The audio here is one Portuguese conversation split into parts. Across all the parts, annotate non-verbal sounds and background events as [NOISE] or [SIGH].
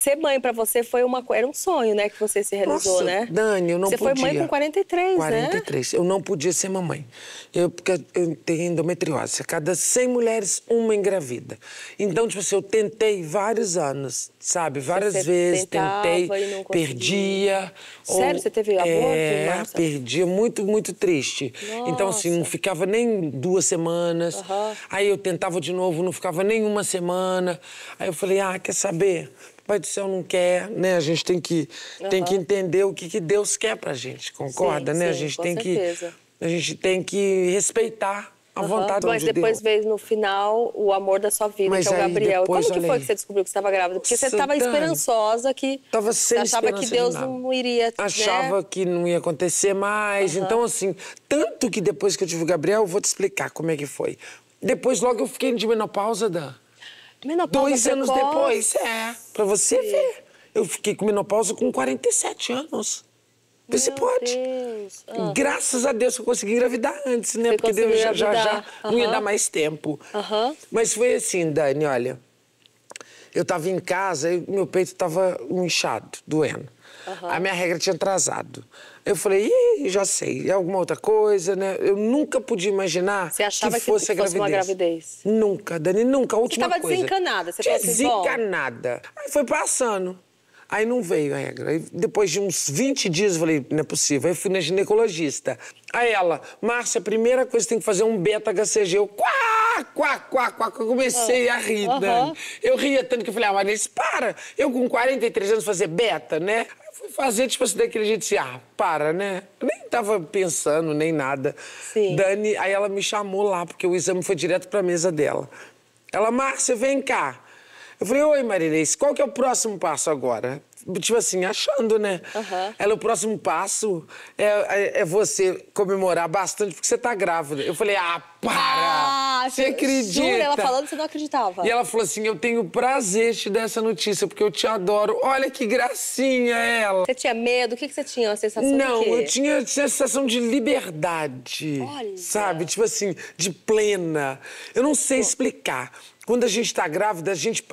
Ser mãe para você foi uma era um sonho, né, que você se realizou, Nossa, né? Dani, eu não você podia. Você foi mãe com 43, 43. né? Eu não podia ser mamãe. Eu porque eu tenho endometriose. Cada 100 mulheres uma engravida. Então, tipo assim, eu tentei vários anos, sabe? Várias você vezes tentei, perdia. Sério, você teve aborto? É, Nossa. perdia, muito muito triste. Nossa. Então assim, não ficava nem duas semanas. Aí eu tentava de novo, não ficava nem uma semana. Aí eu falei: "Ah, quer saber? Pai do Céu não quer, né? A gente tem que, uhum. tem que entender o que, que Deus quer pra gente, concorda, sim, né? Sim, a gente tem certeza. que a gente tem que respeitar a uhum. vontade Mas de depois veio no final o amor da sua vida, Mas que é o Gabriel. Depois, Como que foi aí. que você descobriu que estava grávida? Porque você estava esperançosa que tava sem achava que Deus de não iria, né? Achava né? que não ia acontecer mais. Uhum. Então assim, tanto que depois que eu tive o Gabriel, eu vou te explicar como é que foi. Depois logo eu fiquei de menopausa Dan. Menopausa Dois precoce. anos depois, é. Pra você Sim. ver. Eu fiquei com menopausa com 47 anos. Você Meu pode. Deus. Ah. Graças a Deus eu consegui engravidar antes, né? Você Porque Deus já, já, já uhum. não ia dar mais tempo. Uhum. Mas foi assim, Dani, olha. Eu tava em casa e meu peito tava inchado, doendo. Uhum. A minha regra tinha atrasado. Eu falei, Ih, já sei, é alguma outra coisa, né? Eu nunca podia imaginar você achava que fosse, que fosse gravidez. uma gravidez. Nunca, Dani, nunca. A última você coisa. Você estava desencanada. Você assim, desencanada. Bom. Aí foi passando. Aí não veio a regra. Aí, depois de uns 20 dias, eu falei, não é possível. Aí fui na ginecologista. Aí ela, Márcia, a primeira coisa que tem que fazer é um beta-HCG. Eu, quase! quá, quá, quá, quá, que eu comecei a rir, uhum. Dani. Né? Eu ria tanto que eu falei, ah, Marlene, para. Eu com 43 anos fazer beta, né? fui fazer, tipo assim, daquele jeito assim, ah, para, né? Eu nem tava pensando, nem nada. Sim. Dani, aí ela me chamou lá, porque o exame foi direto pra mesa dela. Ela, Márcia, vem cá. Eu falei, oi, Marinês, qual que é o próximo passo agora? Tipo assim, achando, né? Uhum. Ela, o próximo passo é, é, é, você comemorar bastante porque você tá grávida. Eu falei, ah, para! Ah! você acredita? Jura, ela falando, você não acreditava. E ela falou assim: eu tenho prazer te dar essa notícia, porque eu te adoro. Olha que gracinha ela. Você tinha medo? O que, que você tinha? Uma sensação Não, eu tinha, tinha a sensação de liberdade. Olha. Sabe? Tipo assim, de plena. Eu não sei explicar. Quando a gente está grávida, a gente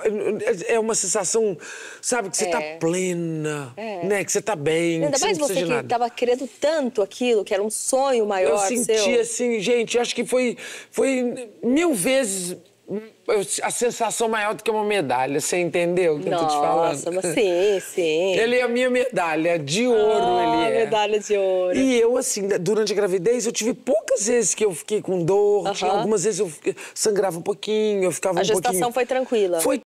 é uma sensação, sabe, que você está é. plena, é. né? Que você está bem. Ainda mais você, você que estava querendo tanto aquilo, que era um sonho maior. Eu senti seu. assim, gente, acho que foi, foi mil vezes a sensação maior do que uma medalha, você entendeu o que Nossa, eu tô te falando? Nossa, sim, sim. [LAUGHS] Ele é a minha medalha de ouro, oh, ele é. medalha de ouro. E eu, assim, né, durante a gravidez, eu tive poucas vezes que eu fiquei com dor, uh -huh. tinha, algumas vezes eu sangrava um pouquinho, eu ficava a um pouquinho... A gestação foi tranquila? Foi